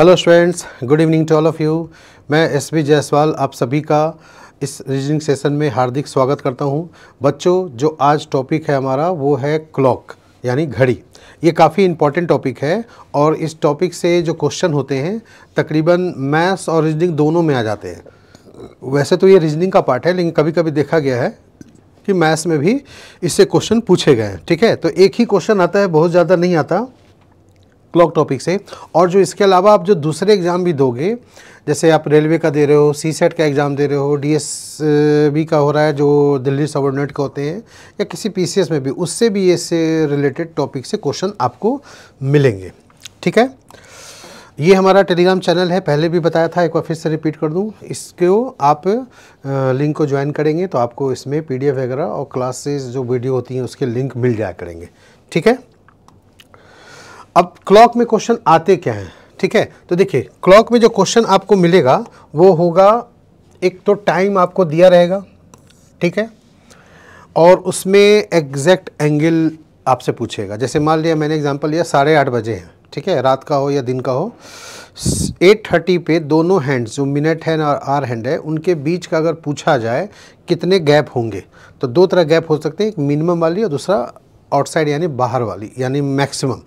hello students good evening to all of you मैं S B Jaiswal आप सभी का इस रीजनिंग सेशन में हार्दिक स्वागत करता हूं बच्चों जो आज टॉपिक है हमारा वो है क्लॉक यानी घड़ी ये काफ़ी इम्पॉर्टेंट टॉपिक है और इस टॉपिक से जो क्वेश्चन होते हैं तकरीबन मैथ्स और रीजनिंग दोनों में आ जाते हैं वैसे तो ये रीजनिंग का पार्ट है लेकिन कभी कभी देखा गया है कि मैथ्स में भी इससे क्वेश्चन पूछे गए हैं ठीक है तो एक ही क्वेश्चन आता है बहुत ज़्यादा नहीं आता क्लॉक टॉपिक से और जो इसके अलावा आप जो दूसरे एग्ज़ाम भी दोगे जैसे आप रेलवे का दे रहे हो सी सेट का एग्ज़ाम दे रहे हो डी एस बी का हो रहा है जो दिल्ली सबॉर्डिनेट के होते हैं या किसी पी सी एस में भी उससे भी इससे रिलेटेड टॉपिक से क्वेश्चन आपको मिलेंगे ठीक है ये हमारा टेलीग्राम चैनल है पहले भी बताया था एक बार फिर से रिपीट कर दूं इसको आप लिंक को ज्वाइन करेंगे तो आपको इसमें पीडीएफ वगैरह और क्लासेस जो वीडियो होती हैं उसके लिंक मिल जाया करेंगे ठीक है अब क्लॉक में क्वेश्चन आते क्या हैं ठीक है तो देखिए क्लॉक में जो क्वेश्चन आपको मिलेगा वो होगा एक तो टाइम आपको दिया रहेगा ठीक है और उसमें एग्जैक्ट एंगल आपसे पूछेगा जैसे मान लिया मैंने एग्जांपल लिया साढ़े आठ बजे हैं ठीक है रात का हो या दिन का हो एट थर्टी पे दोनों हैंड्स जो मिनट हैं और आर हैंड है उनके बीच का अगर पूछा जाए कितने गैप होंगे तो दो तरह गैप हो सकते हैं एक मिनिमम वाली और दूसरा आउटसाइड यानी बाहर वाली यानी मैक्सिमम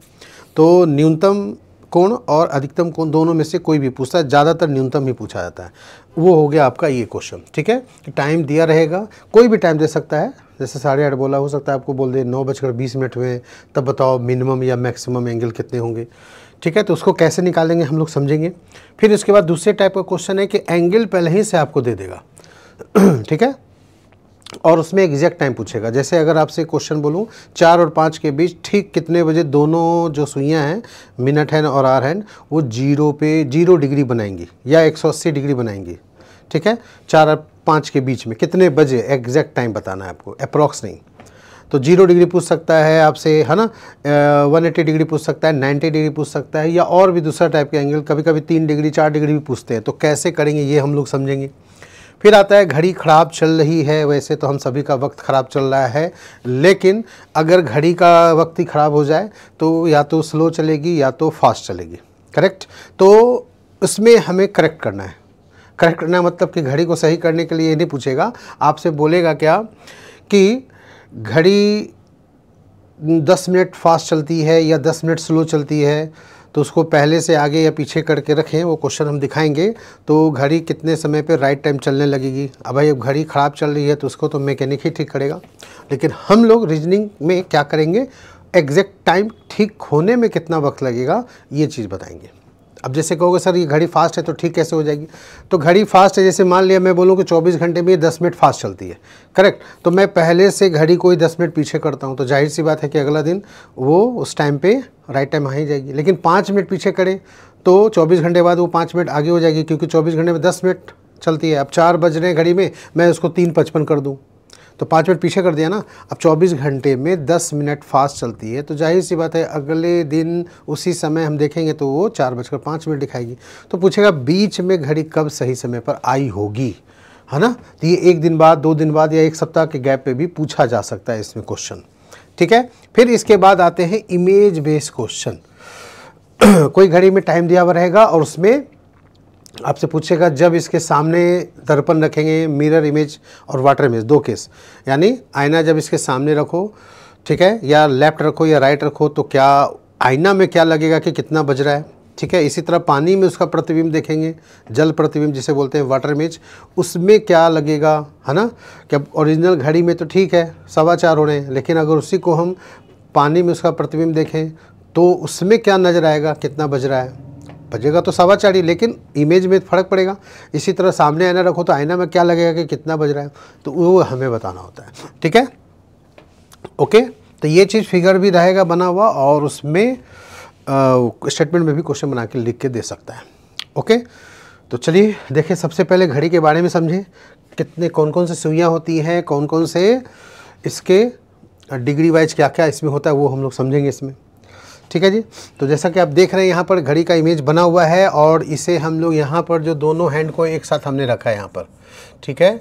तो न्यूनतम कोण और अधिकतम कोण दोनों में से कोई भी पूछता है ज़्यादातर न्यूनतम ही पूछा जाता है वो हो गया आपका ये क्वेश्चन ठीक है टाइम दिया रहेगा कोई भी टाइम दे सकता है जैसे साढ़े आठ बोला हो सकता है आपको बोल दे नौ बजकर बीस मिनट हुए तब बताओ मिनिमम या मैक्सिमम एंगल कितने होंगे ठीक है तो उसको कैसे निकालेंगे हम लोग समझेंगे फिर इसके बाद दूसरे टाइप का क्वेश्चन है कि एंगल पहले ही से आपको दे देगा ठीक है और उसमें एग्जैक्ट टाइम पूछेगा जैसे अगर आपसे क्वेश्चन बोलूँ चार और पाँच के बीच ठीक कितने बजे दोनों जो सुइयाँ हैं मिनट हैंड और आर हैंड वो जीरो पे जीरो डिग्री बनाएंगी या एक सौ अस्सी डिग्री बनाएंगी ठीक है चार और पाँच के बीच में कितने बजे एग्जैक्ट टाइम बताना है आपको अप्रॉक्स नहीं तो जीरो डिग्री पूछ सकता है आपसे है ना वन एट्टी डिग्री पूछ सकता है नाइन्टी डिग्री पूछ सकता है या और भी दूसरा टाइप के एंगल कभी कभी तीन डिग्री चार डिग्री भी पूछते हैं तो कैसे करेंगे ये हम लोग समझेंगे फिर आता है घड़ी ख़राब चल रही है वैसे तो हम सभी का वक्त ख़राब चल रहा है लेकिन अगर घड़ी का वक्त ही ख़राब हो जाए तो या तो स्लो चलेगी या तो फास्ट चलेगी करेक्ट तो उसमें हमें करेक्ट करना है करेक्ट करना मतलब कि घड़ी को सही करने के लिए ये नहीं पूछेगा आपसे बोलेगा क्या कि घड़ी दस मिनट फास्ट चलती है या दस मिनट स्लो चलती है तो उसको पहले से आगे या पीछे करके रखें वो क्वेश्चन हम दिखाएंगे तो घड़ी कितने समय पर राइट टाइम चलने लगेगी अब भाई अब घड़ी ख़राब चल रही है तो उसको तो मैकेनिक ही ठीक करेगा लेकिन हम लोग रीजनिंग में क्या करेंगे एग्जैक्ट टाइम ठीक होने में कितना वक्त लगेगा ये चीज़ बताएंगे अब जैसे कहोगे सर ये घड़ी फास्ट है तो ठीक कैसे हो जाएगी तो घड़ी फास्ट है जैसे मान लिया मैं बोलूँ कि 24 घंटे में ये 10 मिनट फास्ट चलती है करेक्ट तो मैं पहले से घड़ी को ही 10 मिनट पीछे करता हूँ तो जाहिर सी बात है कि अगला दिन वो उस टाइम पे राइट टाइम आ ही जाएगी लेकिन पाँच मिनट पीछे करें तो चौबीस घंटे बाद वो पाँच मिनट आगे हो जाएगी क्योंकि चौबीस घंटे में दस मिनट चलती है अब चार बज रहे हैं घड़ी में मैं उसको तीन पचपन कर दूँ तो पाँच मिनट पीछे कर दिया ना अब 24 घंटे में 10 मिनट फास्ट चलती है तो जाहिर सी बात है अगले दिन उसी समय हम देखेंगे तो वो चार बजकर पाँच मिनट दिखाएगी तो पूछेगा बीच में घड़ी कब सही समय पर आई होगी है ना तो ये एक दिन बाद दो दिन बाद या एक सप्ताह के गैप पे भी पूछा जा सकता है इसमें क्वेश्चन ठीक है फिर इसके बाद आते हैं इमेज बेस्ड क्वेश्चन कोई घड़ी में टाइम दिया हुआ रहेगा और उसमें आपसे पूछेगा जब इसके सामने दर्पण रखेंगे मिरर इमेज और वाटर इमेज दो केस यानी आईना जब इसके सामने रखो ठीक है या लेफ्ट रखो या राइट रखो तो क्या आईना में क्या लगेगा कि कितना बज रहा है ठीक है इसी तरह पानी में उसका प्रतिबिंब देखेंगे जल प्रतिबिंब जिसे बोलते हैं वाटर इमेज उसमें क्या लगेगा है ना कि ओरिजिनल घड़ी में तो ठीक है सवा चार हो रहे हैं लेकिन अगर उसी को हम पानी में उसका प्रतिबिंब देखें तो उसमें क्या नज़र आएगा कितना बज रहा है बजेगा तो सवा चार ही लेकिन इमेज में फ़र्क पड़ेगा इसी तरह सामने आईना रखो तो आईना में क्या लगेगा कि कितना बज रहा है तो वो हमें बताना होता है ठीक है ओके तो ये चीज़ फिगर भी रहेगा बना हुआ और उसमें स्टेटमेंट में भी क्वेश्चन बना के लिख के दे सकता है ओके तो चलिए देखें सबसे पहले घड़ी के बारे में समझें कितने कौन कौन से सुइयाँ होती हैं कौन कौन से इसके डिग्री वाइज क्या क्या इसमें होता है वो हम लोग समझेंगे इसमें ठीक है जी तो जैसा कि आप देख रहे हैं यहाँ पर घड़ी का इमेज बना हुआ है और इसे हम लोग यहाँ पर जो दोनों हैंड को एक साथ हमने रखा है यहाँ पर ठीक है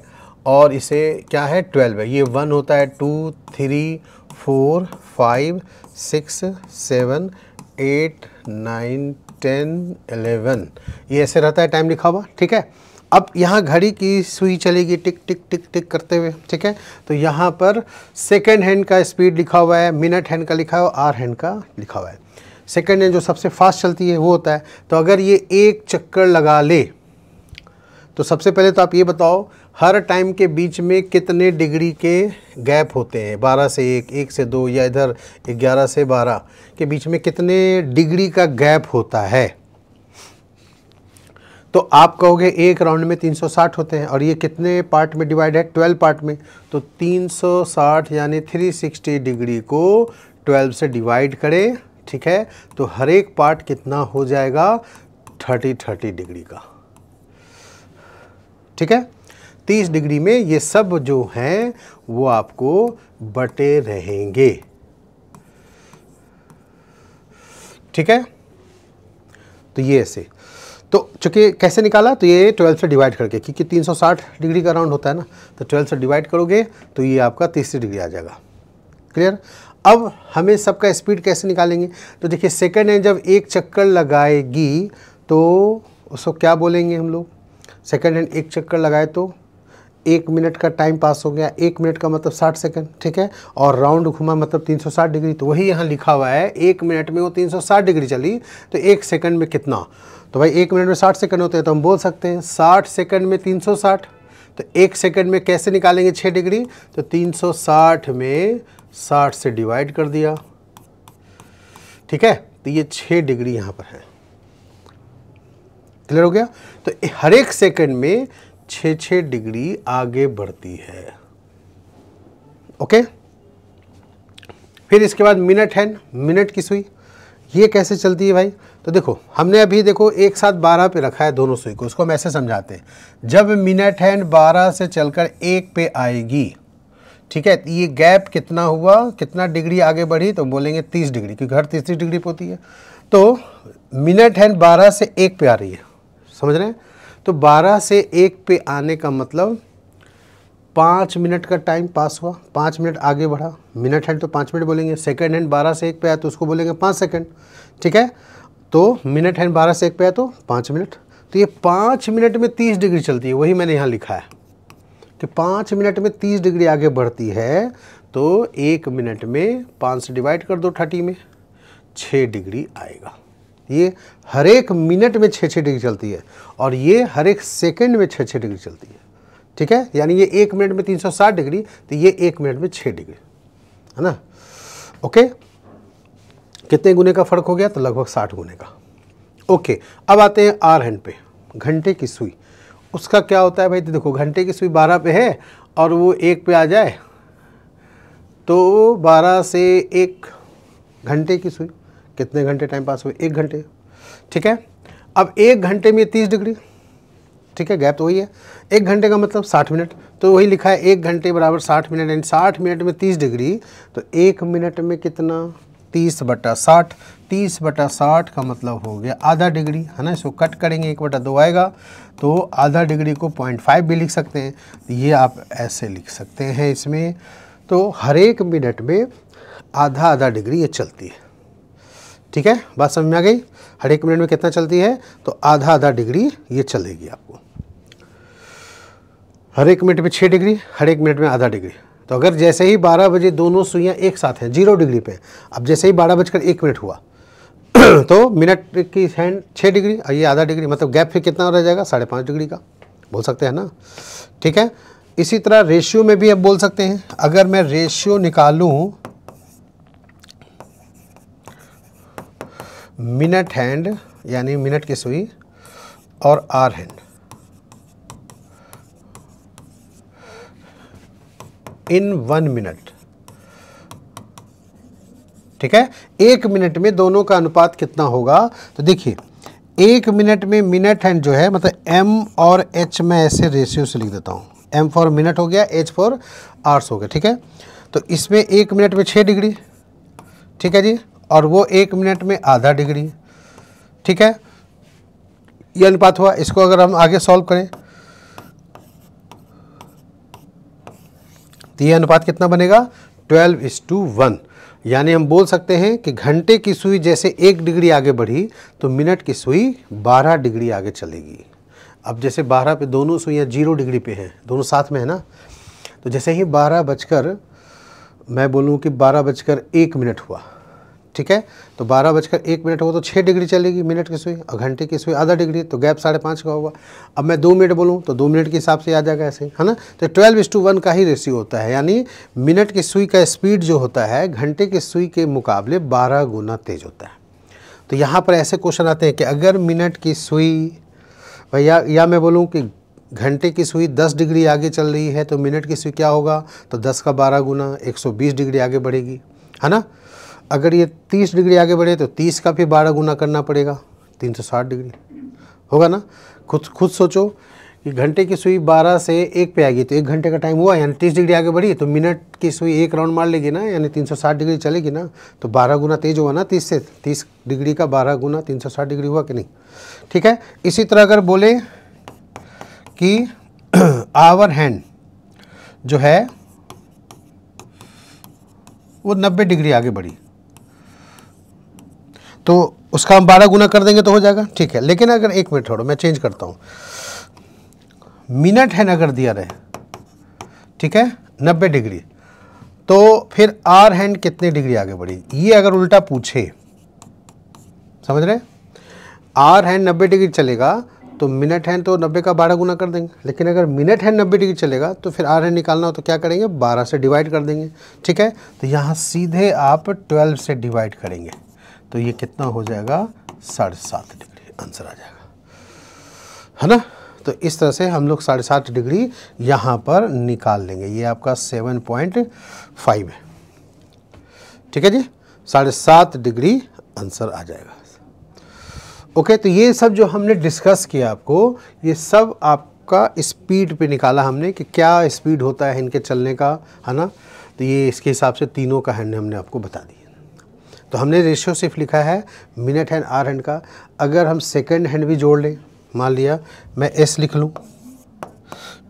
और इसे क्या है ट्वेल्व है ये वन होता है two three four five six seven eight nine ten eleven ये ऐसे रहता है टाइम लिखा हुआ ठीक है अब यहाँ घड़ी की सुई चलेगी टिक टिक टिक टिक करते हुए ठीक है तो यहाँ पर सेकेंड हैंड का स्पीड लिखा हुआ है मिनट हैंड का लिखा हुआ है आर हैंड का लिखा हुआ है सेकेंड हैंड जो सबसे फास्ट चलती है वो होता है तो अगर ये एक चक्कर लगा ले तो सबसे पहले तो आप ये बताओ हर टाइम के बीच में कितने डिग्री के गैप होते हैं बारह से एक एक से दो या इधर ग्यारह से बारह के बीच में कितने डिग्री का गैप होता है तो आप कहोगे एक राउंड में 360 होते हैं और ये कितने पार्ट में डिवाइड है 12 पार्ट में तो 360 यानी 360 डिग्री को 12 से डिवाइड करें ठीक है तो हर एक पार्ट कितना हो जाएगा 30 30 डिग्री का ठीक है 30 डिग्री में ये सब जो हैं वो आपको बटे रहेंगे ठीक है तो ये ऐसे तो चूँकि कैसे निकाला तो ये 12 से डिवाइड करके क्योंकि 360 डिग्री का राउंड होता है ना तो 12 से डिवाइड करोगे तो ये आपका तीसरी डिग्री आ जाएगा क्लियर अब हमें सबका स्पीड कैसे निकालेंगे तो देखिए सेकेंड हैंड जब एक चक्कर लगाएगी तो उसको क्या बोलेंगे हम लोग सेकेंड हैंड एक चक्कर लगाए तो एक मिनट का टाइम पास हो गया एक मिनट का मतलब साठ सेकेंड ठीक है और राउंड घुमा मतलब 360 डिग्री तो वही यहाँ लिखा हुआ है एक मिनट में वो 360 डिग्री चली तो एक सेकंड में कितना तो भाई एक मिनट में साठ सेकंड होते हैं तो हम बोल सकते हैं साठ सेकंड में तीन सौ साठ तो एक सेकंड में कैसे निकालेंगे छः डिग्री तो तीन सौ साठ में साठ से डिवाइड कर दिया ठीक है तो ये छः डिग्री यहाँ पर है क्लियर हो गया तो हर एक सेकंड में छ छः डिग्री आगे बढ़ती है ओके फिर इसके बाद मिनट है मिनट की सुई ये कैसे चलती है भाई तो देखो हमने अभी देखो एक साथ बारह पे रखा है दोनों सुई को उसको हम ऐसे समझाते हैं जब मिनट हैंड बारह से चलकर एक पे आएगी ठीक है ये गैप कितना हुआ कितना डिग्री आगे बढ़ी तो बोलेंगे तीस डिग्री क्योंकि हर तीस डिग्री पर होती है तो मिनट हैंड बारह से एक पे आ रही है समझ रहे हैं तो बारह से एक पे आने का मतलब पाँच मिनट का टाइम पास हुआ पाँच मिनट आगे बढ़ा मिनट हैंड तो पाँच मिनट बोलेंगे सेकेंड हैंड बारह से एक पे आया तो उसको बोलेंगे पाँच सेकेंड ठीक है तो मिनट हैंड बारह से एक पे आया तो पाँच मिनट तो ये पाँच मिनट में तीस डिग्री चलती है वही मैंने यहाँ लिखा है कि तो पाँच मिनट में तीस डिग्री आगे बढ़ती है तो एक मिनट में पाँच से डिवाइड कर दो थर्टी में छः डिग्री आएगा ये हर एक मिनट में छः छः डिग्री चलती है और ये हर एक सेकेंड में छः छः डिग्री चलती है ठीक है यानी ये एक मिनट में 360 डिग्री तो ये एक मिनट में 6 डिग्री है ना ओके कितने गुने का फ़र्क हो गया तो लगभग साठ गुने का ओके अब आते हैं आर हैंड पे घंटे की सुई उसका क्या होता है भाई तो देखो घंटे की सुई बारह पे है और वो एक पे आ जाए तो बारह से एक घंटे की सुई कितने घंटे टाइम पास हुए एक घंटे ठीक है अब एक घंटे में तीस डिग्री ठीक है गैप तो वही है एक घंटे का मतलब साठ मिनट तो वही लिखा है एक घंटे बराबर साठ मिनट यानी साठ मिनट में तीस डिग्री तो एक मिनट में कितना तीस बटा साठ तीस बटा साठ का मतलब हो गया आधा डिग्री है ना इसको कट करेंगे एक बटा दो आएगा तो आधा डिग्री को पॉइंट फाइव भी लिख सकते हैं तो ये आप ऐसे लिख सकते हैं इसमें तो हर एक मिनट में आधा आधा डिग्री ये चलती है ठीक है बात समझ में आ गई हर एक मिनट में कितना चलती है तो आधा आधा डिग्री ये चलेगी आपको हर एक मिनट में छः डिग्री हर एक मिनट में आधा डिग्री तो अगर जैसे ही 12 बजे दोनों सुइयाँ एक साथ हैं जीरो डिग्री पे अब जैसे ही बारह बजकर एक मिनट हुआ तो मिनट की हैंड छः डिग्री और ये आधा डिग्री मतलब गैप फिर कितना रह जाएगा साढ़े पाँच डिग्री का बोल सकते हैं ना ठीक है इसी तरह रेशियो में भी अब बोल सकते हैं अगर मैं रेशियो निकालूँ मिनट हैंड यानी मिनट की सुई और hour hand in one minute ठीक है एक मिनट में दोनों का अनुपात कितना होगा तो देखिए एक मिनट में मिनट एंड जो है मतलब एम और एच में ऐसे रेशियो से लिख देता हूँ एम फॉर मिनट हो गया एच फॉर आर्स हो गया ठीक है तो इसमें एक मिनट में छः डिग्री ठीक है जी और वो एक मिनट में आधा डिग्री ठीक है ये अनुपात हुआ इसको अगर हम आगे सॉल्व करें तो यह अनुपात कितना बनेगा ट्वेल्व इस टू वन यानी हम बोल सकते हैं कि घंटे की सुई जैसे एक डिग्री आगे बढ़ी तो मिनट की सुई बारह डिग्री आगे चलेगी अब जैसे बारह पे दोनों सुइयाँ जीरो डिग्री पे हैं दोनों साथ में है ना तो जैसे ही बारह बजकर मैं बोलूँ कि बारह बजकर एक मिनट हुआ ठीक है तो बारह बजकर एक मिनट होगा तो छः डिग्री चलेगी मिनट की सुई और घंटे की सुई आधा डिग्री तो गैप साढ़े पाँच का होगा अब मैं दो मिनट बोलूँ तो दो मिनट के हिसाब से आ जाएगा ऐसे है ना तो ट्वेल्व इस टू वन का ही रेशियो होता है यानी मिनट की सुई का स्पीड जो होता है घंटे की सुई के मुकाबले बारह गुना तेज़ होता है तो यहाँ पर ऐसे क्वेश्चन आते हैं कि अगर मिनट की सुई भैया या मैं बोलूँ कि घंटे की सुई 10 डिग्री आगे चल रही है तो मिनट की सुई क्या होगा तो 10 का 12 गुना 120 डिग्री आगे बढ़ेगी है ना अगर ये 30 डिग्री आगे बढ़े तो 30 का फिर 12 गुना करना पड़ेगा 360 डिग्री होगा ना खुद खुद सोचो कि घंटे की सुई 12 से एक पे आएगी तो एक घंटे का टाइम हुआ यानी 30 डिग्री आगे बढ़ी तो मिनट की सुई एक राउंड मार लेगी ना यानी 360 डिग्री चलेगी ना तो 12 गुना तेज हुआ ना 30 से 30 डिग्री का 12 गुना 360 डिग्री हुआ कि नहीं ठीक है इसी तरह अगर बोले कि आवर हैंड जो है वो 90 डिग्री आगे बढ़ी तो उसका हम बारह गुना कर देंगे तो हो जाएगा ठीक है लेकिन अगर एक मिनट छोड़ो मैं चेंज करता हूँ मिनट है अगर दिया रहे ठीक है नब्बे डिग्री तो फिर आर हैंड कितने डिग्री आगे बढ़ी ये अगर उल्टा पूछे समझ रहे आर हैंड नब्बे डिग्री चलेगा तो मिनट हैंड तो नब्बे का बारह गुना कर देंगे लेकिन अगर मिनट हैंड नब्बे डिग्री चलेगा तो फिर आर हैंड निकालना हो तो क्या करेंगे बारह से डिवाइड कर देंगे ठीक है तो यहाँ सीधे आप ट्वेल्व से डिवाइड करेंगे तो ये कितना हो जाएगा साढ़े सात डिग्री आंसर आ जाएगा है ना तो इस तरह से हम लोग साढ़े सात डिग्री यहाँ पर निकाल लेंगे ये आपका सेवन पॉइंट फाइव है ठीक है जी साढ़े सात डिग्री आंसर आ जाएगा ओके तो ये सब जो हमने डिस्कस किया आपको ये सब आपका स्पीड पे निकाला हमने कि क्या स्पीड होता है इनके चलने का है ना तो ये इसके हिसाब से तीनों का हैंड हमने आपको बता दिया तो हमने रेशियो सिर्फ लिखा है मिनट हैंड आर हैंड का अगर हम सेकेंड हैंड भी जोड़ लें मान लिया मैं एस लिख लूँ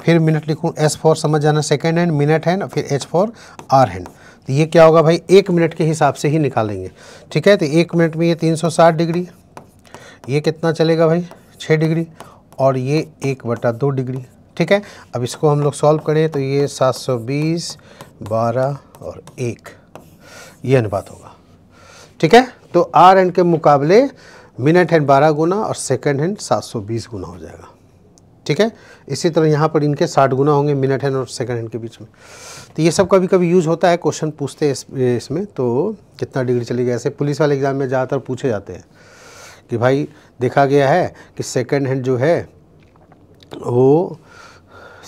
फिर मिनट लिखूँ एस फॉर समझ जाना सेकेंड हैंड मिनट हैंड फिर एच फॉर आर हैंड तो ये क्या होगा भाई एक मिनट के हिसाब से ही निकालेंगे ठीक है तो एक मिनट में ये 360 डिग्री ये कितना चलेगा भाई छः डिग्री और ये एक बटा दो डिग्री ठीक है अब इसको हम लोग सॉल्व करें तो ये 720 12 और एक ये अनुपात होगा ठीक है तो आर एंड के मुकाबले मिनट हैंड बारह गुना और सेकेंड हैंड सात सौ बीस गुना हो जाएगा ठीक है इसी तरह यहाँ पर इनके साठ गुना होंगे मिनट हैंड और सेकेंड हैंड के बीच में तो ये सब कभी कभी यूज़ होता है क्वेश्चन पूछते हैं इस, इसमें तो कितना डिग्री चली ऐसे पुलिस वाले एग्ज़ाम में ज़्यादातर पूछे जाते हैं कि भाई देखा गया है कि सेकेंड हैंड जो है वो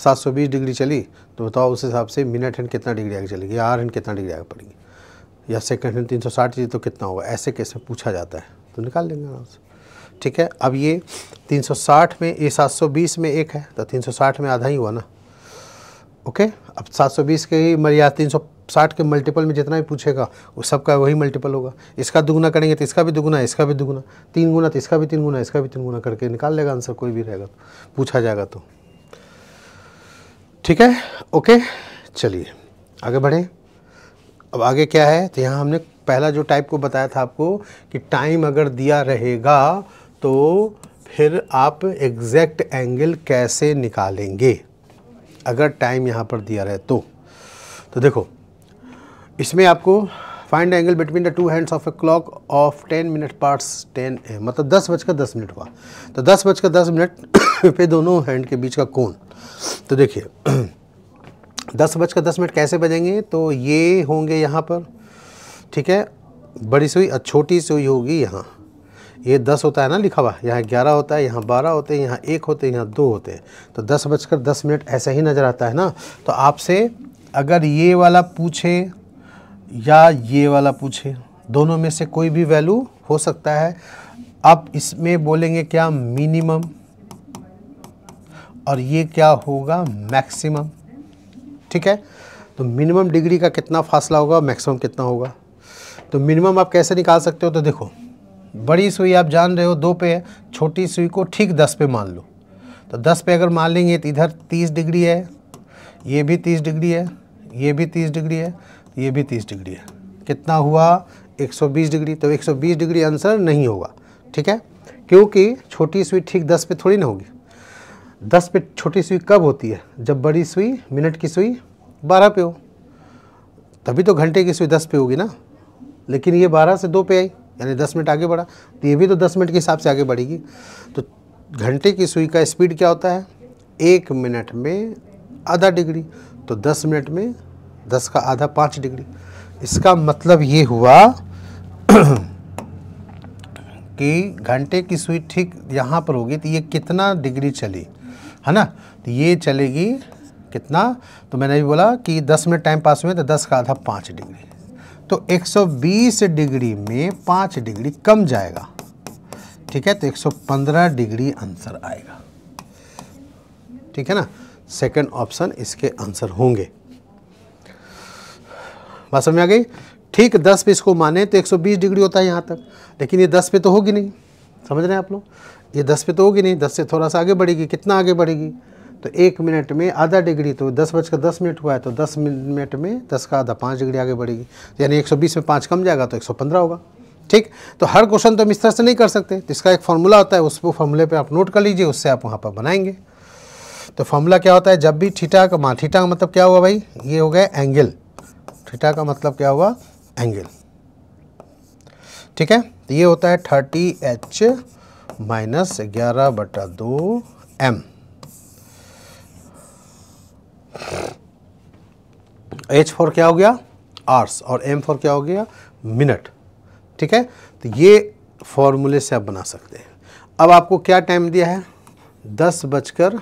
720 डिग्री चली तो बताओ उस हिसाब से मिनट हैंड कितना डिग्री आगे चलेगी आर हैंड कितना डिग्री आगे पड़ेगी या सेकेंड हैंड तीन सौ साठ तो कितना होगा ऐसे केस में पूछा जाता है तो निकाल लेंगे आराम से ठीक है अब ये 360 में ये 720 में एक है तो 360 में आधा ही हुआ ना ओके अब 720 के ही या 360 के मल्टीपल में जितना भी पूछेगा वो सबका वही मल्टीपल होगा इसका दुगुना करेंगे तो इसका भी दुगुना इसका भी दुगुना तीन गुना तो इसका भी तीन गुना इसका भी तीन गुना करके निकाल लेगा आंसर कोई भी रहेगा तो पूछा जाएगा तो ठीक है ओके चलिए आगे बढ़ें अब आगे क्या है तो यहाँ हमने पहला जो टाइप को बताया था आपको कि टाइम अगर दिया रहेगा तो फिर आप एग्जैक्ट एंगल कैसे निकालेंगे अगर टाइम यहाँ पर दिया रहे तो तो देखो इसमें आपको find angle between the two hands of a clock of ten minute past ten AM मतलब दस बजकर दस मिनट हुआ तो दस बजकर दस मिनट पे दोनों हैंड के बीच का कौन तो देखिए दस बजकर दस मिनट कैसे बजेंगे तो ये होंगे यहाँ पर ठीक है बड़ी सुई और छोटी सुई होगी यहाँ ये दस होता है ना लिखा हुआ यहाँ ग्यारह होता है यहाँ बारह होते हैं यहाँ एक होते हैं यहाँ दो होते हैं तो दस बजकर दस मिनट ऐसा ही नज़र आता है ना तो आपसे अगर ये वाला पूछे या ये वाला पूछे दोनों में से कोई भी वैल्यू हो सकता है आप इसमें बोलेंगे क्या मिनिमम और ये क्या होगा मैक्सिमम ठीक है तो मिनिमम डिग्री का कितना फासला होगा मैक्सिमम कितना होगा तो मिनिमम आप कैसे निकाल सकते हो तो देखो बड़ी सुई आप जान रहे हो दो पे है छोटी सुई को ठीक दस पे मान लो तो दस पे अगर मान लेंगे तो इधर तीस डिग्री है ये भी तीस डिग्री है ये भी तीस डिग्री है ये भी तीस डिग्री है कितना हुआ 120 डिग्री तो 120 डिग्री आंसर नहीं होगा ठीक है क्योंकि छोटी सुई ठीक 10 पे थोड़ी ना होगी दस पे छोटी सुई कब होती है जब बड़ी सुई मिनट की सुई बारह पे हो तभी तो घंटे की सुई दस पे होगी ना लेकिन ये बारह से दो पे आई यानी दस मिनट आगे बढ़ा तो ये भी तो दस मिनट के हिसाब से आगे बढ़ेगी तो घंटे की सुई का स्पीड क्या होता है एक मिनट में आधा डिग्री तो दस मिनट में दस का आधा पाँच डिग्री इसका मतलब ये हुआ कि घंटे की सुई ठीक यहाँ पर होगी तो ये कितना डिग्री चली है ना तो ये चलेगी कितना तो मैंने भी बोला कि 10 मिनट टाइम पास हुए तो 10 का आधा पाँच डिग्री तो 120 डिग्री में पाँच डिग्री कम जाएगा ठीक है तो 115 डिग्री आंसर आएगा ठीक है ना सेकंड ऑप्शन इसके आंसर होंगे बात समझ में आ गई ठीक 10 पे इसको माने तो 120 डिग्री होता है यहाँ तक लेकिन ये 10 पे तो होगी नहीं समझ रहे हैं आप लोग ये दस पे तो होगी नहीं दस से थोड़ा सा आगे बढ़ेगी कितना आगे बढ़ेगी तो एक मिनट में आधा डिग्री तो दस बजकर दस मिनट हुआ है तो दस मिनट में दस का आधा पाँच डिग्री आगे बढ़ेगी यानी एक सौ बीस में पाँच कम जाएगा तो एक सौ पंद्रह होगा ठीक तो हर क्वेश्चन तो हम इस तरह से नहीं कर सकते तो इसका एक फार्मूला होता है उस फॉर्मूले पर आप नोट कर लीजिए उससे आप वहाँ पर बनाएंगे तो फॉर्मूला क्या होता है जब भी ठीठा का मा ठीठा का मतलब क्या हुआ भाई ये हो गया एंगल ठीठा का मतलब क्या हुआ एंगल ठीक है तो ये होता है थर्टी एच माइनस ग्यारह बटा दो एम एच फोर क्या हो गया आर्स और एम फोर क्या हो गया मिनट ठीक है तो ये फॉर्मूले से आप बना सकते हैं अब आपको क्या टाइम दिया है दस बजकर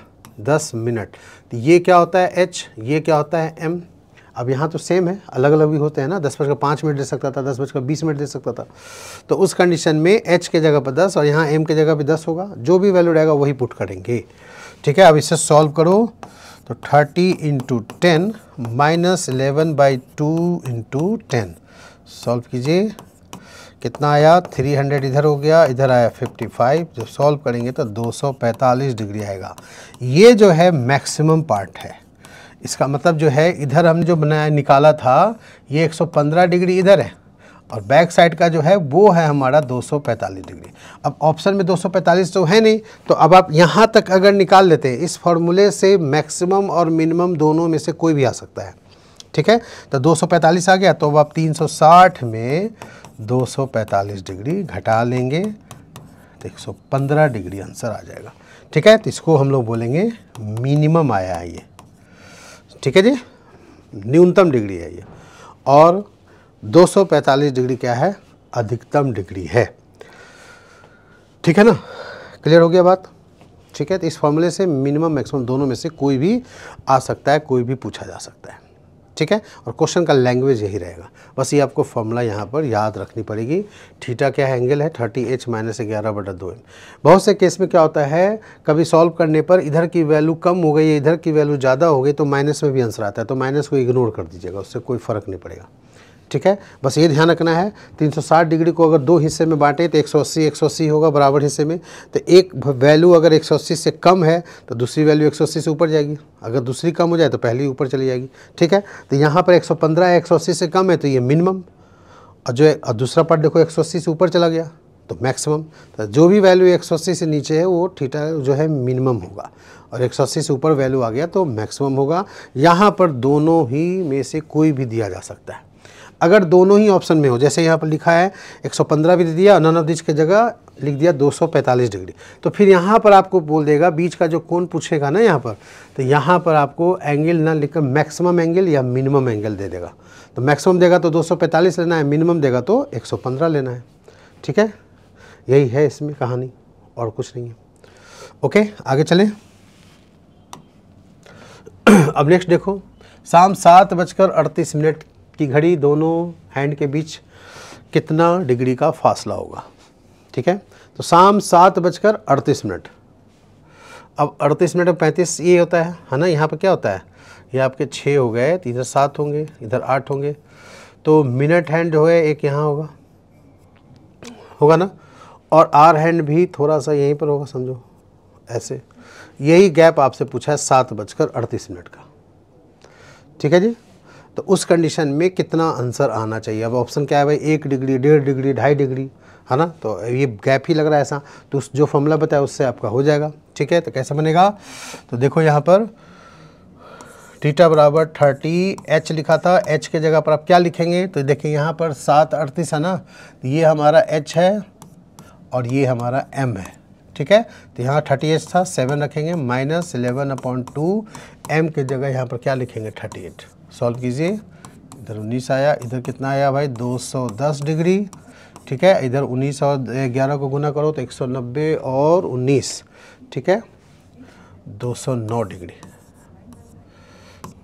दस मिनट तो ये क्या होता है एच ये क्या होता है एम अब यहाँ तो सेम है अलग अलग भी होते हैं ना दस बजकर पाँच मिनट दे सकता था दस बजकर बीस मिनट दे सकता था तो उस कंडीशन में एच के जगह पर दस और यहाँ एम के जगह पर दस होगा जो भी वैल्यू रहेगा वही पुट करेंगे ठीक है अब इसे सॉल्व करो तो thirty into ten minus eleven by two into ten solve कीजिए कितना आया 300 इधर हो गया इधर आया 55 जब सॉल्व करेंगे तो 245 डिग्री आएगा ये जो है मैक्सिमम पार्ट है इसका मतलब जो है इधर हम जो बनाया निकाला था ये 115 डिग्री इधर है और बैक साइड का जो है वो है हमारा 245 डिग्री अब ऑप्शन में 245 तो है नहीं तो अब आप यहाँ तक अगर निकाल लेते हैं इस फॉर्मूले से मैक्सिमम और मिनिमम दोनों में से कोई भी आ सकता है ठीक है तो 245 आ गया तो अब आप 360 में 245 डिग्री घटा लेंगे तो एक डिग्री आंसर आ जाएगा ठीक है तो इसको हम लोग बोलेंगे मिनिमम आया है ये ठीक है जी न्यूनतम डिग्री है ये और 245 डिग्री क्या है अधिकतम डिग्री है ठीक है ना क्लियर हो गया बात ठीक है तो इस फॉर्मूले से मिनिमम मैक्सिमम दोनों में से कोई भी आ सकता है कोई भी पूछा जा सकता है ठीक है और क्वेश्चन का लैंग्वेज यही रहेगा बस ये आपको फॉर्मूला यहाँ पर याद रखनी पड़ेगी थीटा क्या है एंगल है थर्टी एच माइनस ग्यारह बटा दो एम बहुत से केस में क्या होता है कभी सॉल्व करने पर इधर की वैल्यू कम हो गई इधर की वैल्यू ज़्यादा हो गई तो माइनस में भी आंसर आता है तो माइनस को इग्नोर कर दीजिएगा उससे कोई फ़र्क नहीं पड़ेगा ठीक है बस ये ध्यान रखना है 360 डिग्री को अगर दो हिस्से में बांटें तो 180 180 होगा बराबर हिस्से में तो एक वैल्यू अगर 180 से कम है तो दूसरी वैल्यू 180 से ऊपर जाएगी अगर दूसरी कम हो जाए तो पहली ऊपर चली जाएगी ठीक है तो यहाँ पर 115 है 180 से कम है तो ये मिनिमम और जो और दूसरा पार्ट देखो एक से ऊपर चला गया तो मैक्सिमम तो जो भी वैल्यू एक से नीचे है वो ठीठा जो है मिनिमम होगा और एक से ऊपर वैल्यू आ गया तो मैक्सिमम होगा यहाँ पर दोनों ही में से कोई भी दिया जा सकता है अगर दोनों ही ऑप्शन में हो जैसे यहाँ पर लिखा है 115 भी दे दिया नन ऑफ दिज के जगह लिख दिया 245 डिग्री तो फिर यहाँ पर आपको बोल देगा बीच का जो कोण पूछेगा ना यहाँ पर तो यहाँ पर आपको एंगल ना लिखकर मैक्सिमम एंगल या मिनिमम एंगल दे देगा तो मैक्सिमम देगा तो 245 लेना है मिनिमम देगा तो 115 लेना है ठीक है यही है इसमें कहानी और कुछ नहीं है ओके आगे चलें अब नेक्स्ट देखो शाम सात बजकर अड़तीस मिनट कि घड़ी दोनों हैंड के बीच कितना डिग्री का फासला होगा ठीक है तो शाम सात बजकर अड़तीस मिनट अब अड़तीस मिनट में पैंतीस ये होता है है ना यहाँ पर क्या होता है ये आपके छः हो गए तो इधर सात होंगे इधर आठ होंगे तो मिनट हैंड जो है एक यहाँ होगा होगा ना और आर हैंड भी थोड़ा सा यहीं पर होगा समझो ऐसे यही गैप आपसे पूछा है सात बजकर अड़तीस मिनट का ठीक है जी तो उस कंडीशन में कितना आंसर आना चाहिए अब ऑप्शन क्या है भाई एक डिग्री डेढ़ डिग्री ढाई डिग्री है ना तो ये गैप ही लग रहा है ऐसा तो उस जो फॉर्मूला बताया उससे आपका हो जाएगा ठीक है तो कैसे बनेगा तो देखो यहाँ पर थीटा बराबर थर्टी एच लिखा था एच के जगह पर आप क्या लिखेंगे तो देखिए यहाँ पर सात अड़तीस है ना तो ये हमारा एच है और ये हमारा एम है ठीक है तो यहाँ थर्टी एच था सेवन रखेंगे minus eleven upon two M के जगह यहाँ पर क्या लिखेंगे थर्टी एट सॉल्व कीजिए इधर 19 आया इधर कितना आया भाई 210 डिग्री ठीक है इधर 19 और 11 को गुना करो तो 190 और 19 ठीक है 209 डिग्री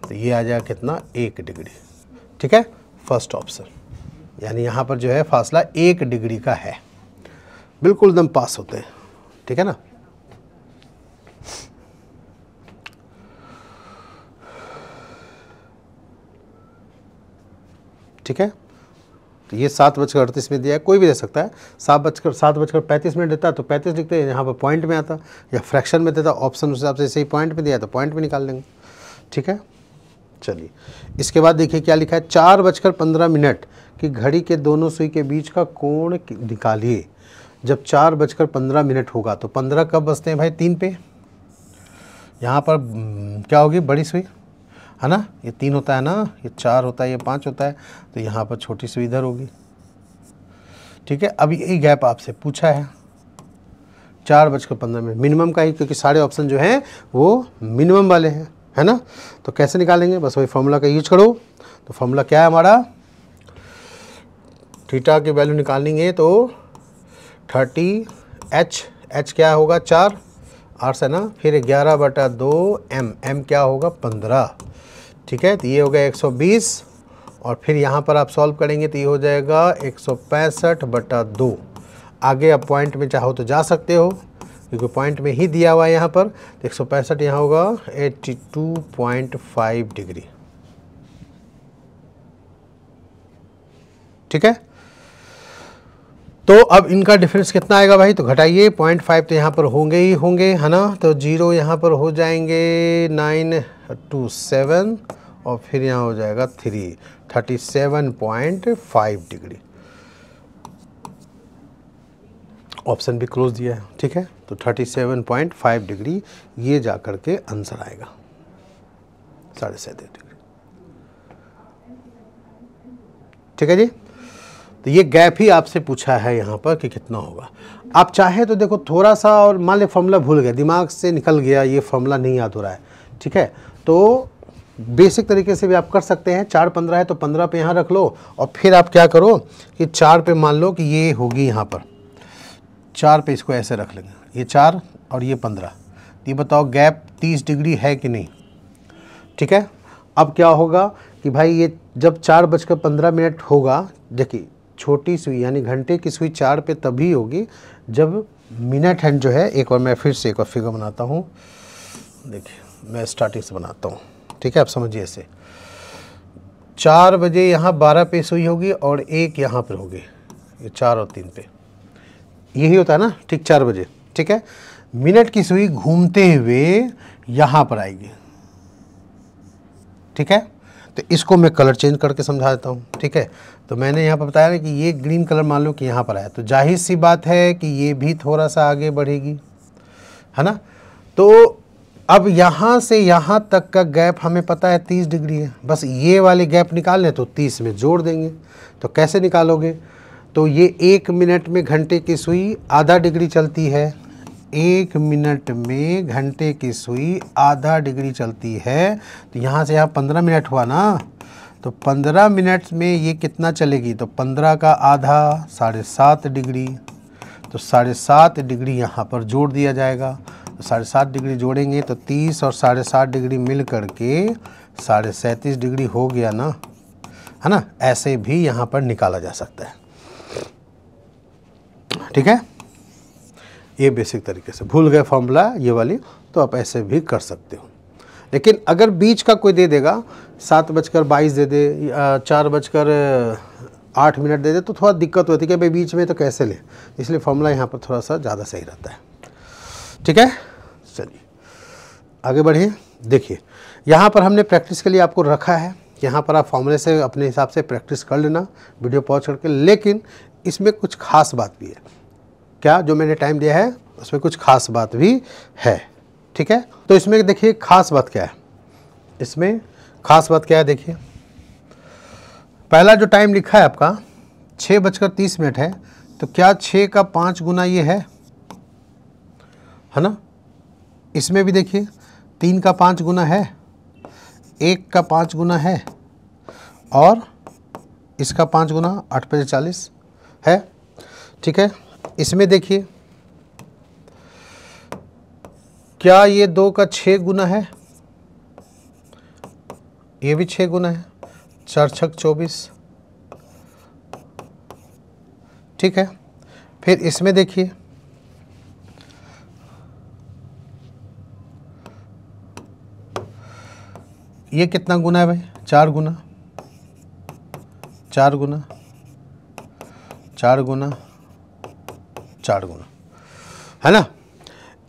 तो ये आ जाएगा कितना एक डिग्री ठीक है फर्स्ट ऑप्शन यानी यहाँ पर जो है फासला एक डिग्री का है बिल्कुल एकदम पास होते हैं ठीक है ना ठीक है तो ये सात बजकर अड़तीस मिनट दिया है कोई भी दे सकता है सात बजकर सात बजकर पैंतीस मिनट देता है तो पैंतीस लिखते हैं यहाँ पर पॉइंट में आता या फ्रैक्शन में देता ऑप्शन उस हिसाब से सही पॉइंट में दिया तो पॉइंट में निकाल लेंगे ठीक है चलिए इसके बाद देखिए क्या लिखा है चार बजकर पंद्रह मिनट की घड़ी के दोनों सुई के बीच का कोण निकालिए जब चार बजकर पंद्रह मिनट होगा तो पंद्रह कब बजते हैं भाई तीन पे यहाँ पर हम्म, क्या होगी बड़ी सुई है ना ये तीन होता है ना ये चार होता है ये पाँच होता है तो यहाँ पर छोटी सी इधर होगी ठीक है अब यही गैप आपसे पूछा है चार बजकर पंद्रह मिनट मिनिमम का ही क्योंकि सारे ऑप्शन जो हैं वो मिनिमम वाले हैं है ना तो कैसे निकालेंगे बस वही फॉर्मूला का यूज करो तो फॉर्मूला क्या है हमारा थीटा की वैल्यू है तो थर्टी एच एच क्या होगा चार आठ से ना फिर ग्यारह बटा दो एम एम क्या होगा पंद्रह ठीक है तो ये हो गया 120 और फिर यहाँ पर आप सॉल्व करेंगे तो ये हो जाएगा एक सौ पैंसठ बटा दो आगे आप पॉइंट में चाहो तो जा सकते हो क्योंकि पॉइंट में ही दिया हुआ है यहाँ पर तो एक सौ पैंसठ यहाँ होगा 82.5 डिग्री ठीक है तो अब इनका डिफरेंस कितना आएगा भाई तो घटाइए पॉइंट फाइव तो यहाँ पर होंगे ही होंगे है ना तो जीरो यहाँ पर हो जाएंगे नाइन टू सेवन और फिर यहाँ हो जाएगा three thirty seven point five degree option भी क्लोज दिया है ठीक है तो thirty seven point five degree ये जा कर के आंसर आएगा साढ़े सैंतीस डिग्री ठीक है जी तो ये गैप ही आपसे पूछा है यहाँ पर कि कितना होगा आप चाहे तो देखो थोड़ा सा और मान ली फॉर्मूला भूल गए दिमाग से निकल गया ये फॉर्मूला नहीं याद हो रहा है ठीक है तो बेसिक तरीके से भी आप कर सकते हैं चार पंद्रह है तो पंद्रह पे यहाँ रख लो और फिर आप क्या करो कि चार पे मान लो कि ये होगी यहाँ पर चार पे इसको ऐसे रख लेंगे ये चार और ये पंद्रह ये बताओ गैप तीस डिग्री है कि नहीं ठीक है अब क्या होगा कि भाई ये जब चार बजकर पंद्रह मिनट होगा देखिए छोटी सुई यानी घंटे की सुई चार पे तभी होगी जब मिनट हैंड जो है एक बार मैं फिर से एक और फिगर बनाता हूँ देखिए मैं स्टार्टिंग से बनाता हूँ ठीक है आप समझिए इसे चार बजे यहाँ बारह पे सुई होगी और एक यहाँ पर होगी ये चार और तीन पे यही होता है ना ठीक चार बजे ठीक है मिनट की सुई घूमते हुए यहाँ पर आएगी ठीक है तो इसको मैं कलर चेंज करके समझा देता हूँ ठीक है तो मैंने यहाँ पर बताया ना कि ये ग्रीन कलर मान लो कि यहाँ पर आया तो जाहिर सी बात है कि ये भी थोड़ा सा आगे बढ़ेगी है ना तो अब यहाँ से यहाँ तक का गैप हमें पता है तीस डिग्री है बस ये वाले गैप निकाल लें तो तीस में जोड़ देंगे तो कैसे निकालोगे तो ये एक मिनट में घंटे की सुई आधा डिग्री चलती है एक मिनट में घंटे की सुई आधा डिग्री चलती है तो यहाँ से यहाँ पंद्रह मिनट हुआ ना तो पंद्रह मिनट में ये कितना चलेगी तो पंद्रह का आधा साढ़े सात डिग्री तो साढ़े सात डिग्री यहाँ पर जोड़ दिया जाएगा तो साढ़े सात डिग्री जोड़ेंगे तो तीस और साढ़े सात डिग्री मिल कर के साढ़े सैंतीस डिग्री हो गया ना है ना ऐसे भी यहाँ पर निकाला जा सकता है ठीक है ये बेसिक तरीके से भूल गए फॉर्मूला ये वाली तो आप ऐसे भी कर सकते हो लेकिन अगर बीच का कोई दे देगा सात बजकर बाईस दे दे चार बजकर आठ मिनट दे दे तो थोड़ा दिक्कत होती है कि भाई बीच में तो कैसे ले इसलिए फॉर्मूला यहाँ पर थोड़ा सा ज़्यादा सही रहता है ठीक है चलिए आगे बढ़िए देखिए यहाँ पर हमने प्रैक्टिस के लिए आपको रखा है यहाँ पर आप फॉर्मूले से अपने हिसाब से प्रैक्टिस कर लेना वीडियो पॉज करके लेकिन इसमें कुछ खास बात भी है क्या जो मैंने टाइम दिया है उसमें कुछ खास बात भी है ठीक है तो इसमें देखिए खास बात क्या है इसमें खास बात क्या है देखिए पहला जो टाइम लिखा है आपका छः बजकर तीस मिनट है तो क्या छः का पाँच गुना ये है है ना इसमें भी देखिए तीन का पाँच गुना है एक का पाँच गुना है और इसका पाँच गुना आठ पचास चालीस है ठीक है इसमें देखिए क्या ये दो का छः गुना है ये भी छः गुना है चार छक चौबीस ठीक है फिर इसमें देखिए ये कितना गुना है भाई चार गुना चार गुना चार गुना चार गुना है ना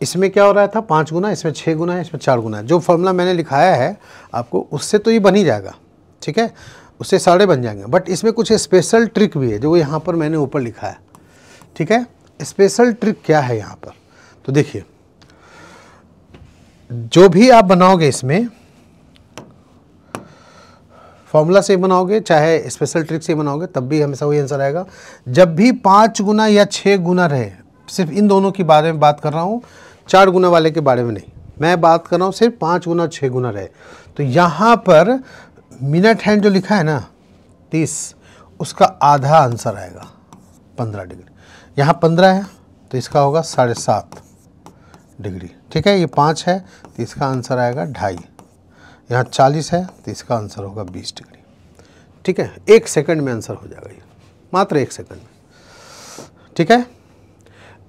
इसमें क्या हो रहा था पाँच गुना इसमें छः गुना इसमें चार गुना जो फॉर्मूला मैंने लिखाया है आपको उससे तो ये बन ही जाएगा ठीक है उससे साढ़े बन जाएंगे बट इसमें कुछ स्पेशल ट्रिक भी है जो यहाँ पर मैंने ऊपर लिखा है ठीक है स्पेशल ट्रिक क्या है यहाँ पर तो देखिए जो भी आप बनाओगे इसमें फॉर्मूला से बनाओगे चाहे स्पेशल ट्रिक से बनाओगे तब भी हमेशा वही आंसर आएगा जब भी पाँच गुना या छः गुना रहे सिर्फ इन दोनों के बारे में बात कर रहा हूँ चार गुना वाले के बारे में नहीं मैं बात कर रहा हूँ सिर्फ पाँच गुना छः गुना रहे तो यहाँ पर मिनट हैंड जो लिखा है ना तीस उसका आधा आंसर आएगा पंद्रह डिग्री यहाँ पंद्रह है तो इसका होगा साढ़े सात डिग्री ठीक है ये पाँच है तो इसका आंसर आएगा ढाई यहाँ चालीस है तो इसका आंसर होगा बीस डिग्री ठीक है एक सेकंड में आंसर हो जाएगा ये मात्र एक सेकंड में ठीक है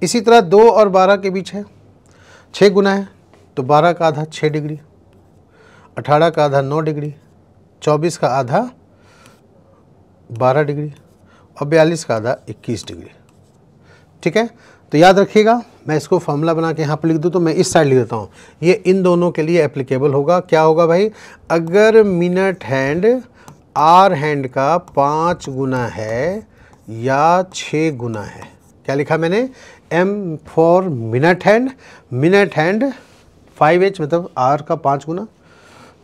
इसी तरह दो और बारह के बीच है छः गुना है तो बारह का आधा छः डिग्री अठारह का आधा नौ डिग्री चौबीस का आधा बारह डिग्री और बयालीस का आधा इक्कीस डिग्री ठीक है तो याद रखिएगा मैं इसको फॉर्मूला बना के यहाँ पर लिख दूँ तो मैं इस साइड लिख देता हूँ ये इन दोनों के लिए एप्लीकेबल होगा क्या होगा भाई अगर मिनट हैंड आर हैंड का पाँच गुना है या छः गुना है क्या लिखा मैंने M for minute hand minute hand five H मतलब आर का पाँच गुना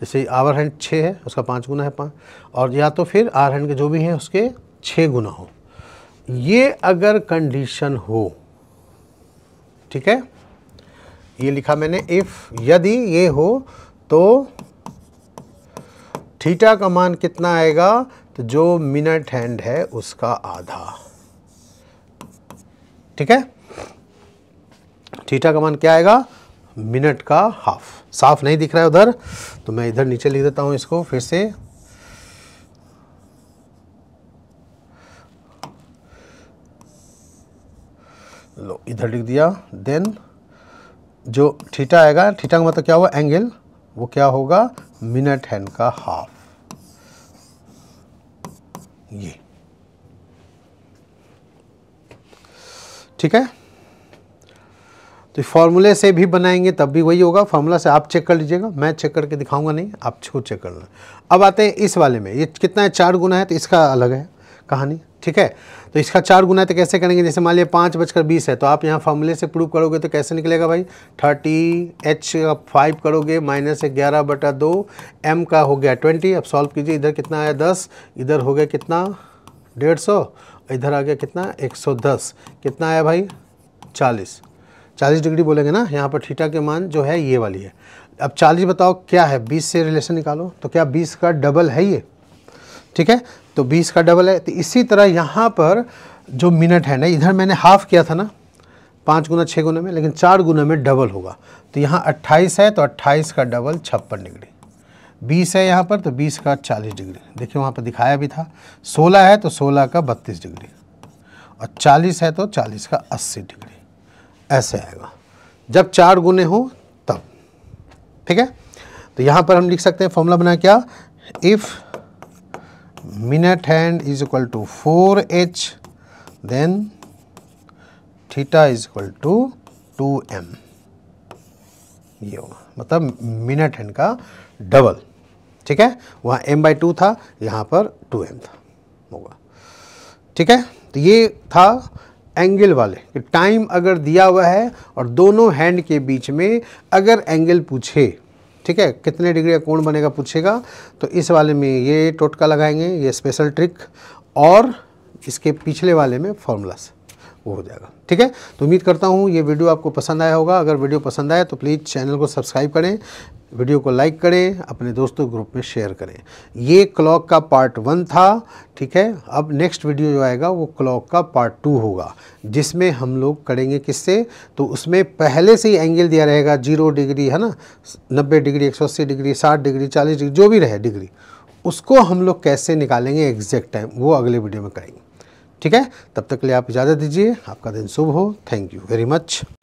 जैसे आवर हैंड छः है उसका पाँच गुना है पाँच और या तो फिर आर हैंड के जो भी हैं उसके छः गुना हो ये अगर कंडीशन हो ठीक है ये लिखा मैंने इफ़ यदि ये हो तो थीटा का मान कितना आएगा तो जो मिनट हैंड है उसका आधा ठीक है थीटा का मान क्या आएगा मिनट का हाफ साफ नहीं दिख रहा है उधर तो मैं इधर नीचे लिख देता हूं इसको फिर से लो इधर लिख दिया देन जो ठीटा आएगा ठीटा का मतलब क्या हुआ एंगल वो क्या होगा मिनट हैंड का हाफ ये ठीक है तो फॉर्मूले से भी बनाएंगे तब भी वही होगा फॉर्मूला से आप चेक कर लीजिएगा मैं चेक करके दिखाऊंगा नहीं आप खुद चेक कर लेना अब आते हैं इस वाले में ये कितना है चार गुना है तो इसका अलग है कहानी ठीक है तो इसका चार गुना तो कैसे करेंगे जैसे मान लिया पाँच बजकर बीस है तो आप यहाँ फॉर्मूले से प्रूव करोगे तो कैसे निकलेगा भाई थर्टी एच का फाइव करोगे माइनस ग्यारह बटा दो एम का हो गया ट्वेंटी अब सॉल्व कीजिए इधर कितना आया दस इधर हो गया कितना डेढ़ सौ इधर आ गया कितना एक सौ दस कितना आया भाई चालीस चालीस डिग्री बोलेंगे ना यहाँ पर थीटा के मान जो है ये वाली है अब चालीस बताओ क्या है बीस से रिलेशन निकालो तो क्या बीस का डबल है ये ठीक है तो बीस का डबल है तो इसी तरह यहाँ पर जो मिनट है ना इधर मैंने हाफ किया था ना पाँच गुना छः गुना में लेकिन चार गुना में डबल होगा तो यहाँ अट्ठाईस है तो अट्ठाईस का डबल छप्पन डिग्री बीस है यहाँ पर तो बीस का चालीस डिग्री देखिए वहाँ पर दिखाया भी था सोलह है तो सोलह का बत्तीस डिग्री और चालीस है तो चालीस का अस्सी डिग्री ऐसे आएगा जब चार गुने हो तब ठीक है तो यहाँ पर हम लिख सकते हैं फॉर्मूला बना क्या if minute hand is equal to h then theta is equal to m ये होगा मतलब मिनट हैंड का डबल ठीक है वहाँ m बाई टू था यहाँ पर m था होगा ठीक है तो ये था एंगल वाले कि टाइम अगर दिया हुआ है और दोनों हैंड के बीच में अगर एंगल पूछे ठीक है कितने डिग्री का कोण बनेगा पूछेगा तो इस वाले में ये टोटका लगाएंगे ये स्पेशल ट्रिक और इसके पिछले वाले में फॉर्मूलास वो हो जाएगा ठीक है तो उम्मीद करता हूँ ये वीडियो आपको पसंद आया होगा अगर वीडियो पसंद आया तो प्लीज़ चैनल को सब्सक्राइब करें वीडियो को लाइक करें अपने दोस्तों ग्रुप में शेयर करें ये क्लॉक का पार्ट वन था ठीक है अब नेक्स्ट वीडियो जो आएगा वो क्लॉक का पार्ट टू होगा जिसमें हम लोग करेंगे किससे तो उसमें पहले से ही एंगल दिया रहेगा जीरो डिग्री है ना नब्बे डिग्री एक सौ अस्सी डिग्री साठ डिग्री चालीस डिग्री जो भी रहे डिग्री उसको हम लोग कैसे निकालेंगे एग्जैक्ट टाइम वो अगले वीडियो में करेंगे ठीक है तब तक के लिए आप इजाज़त दीजिए आपका दिन शुभ हो थैंक यू वेरी मच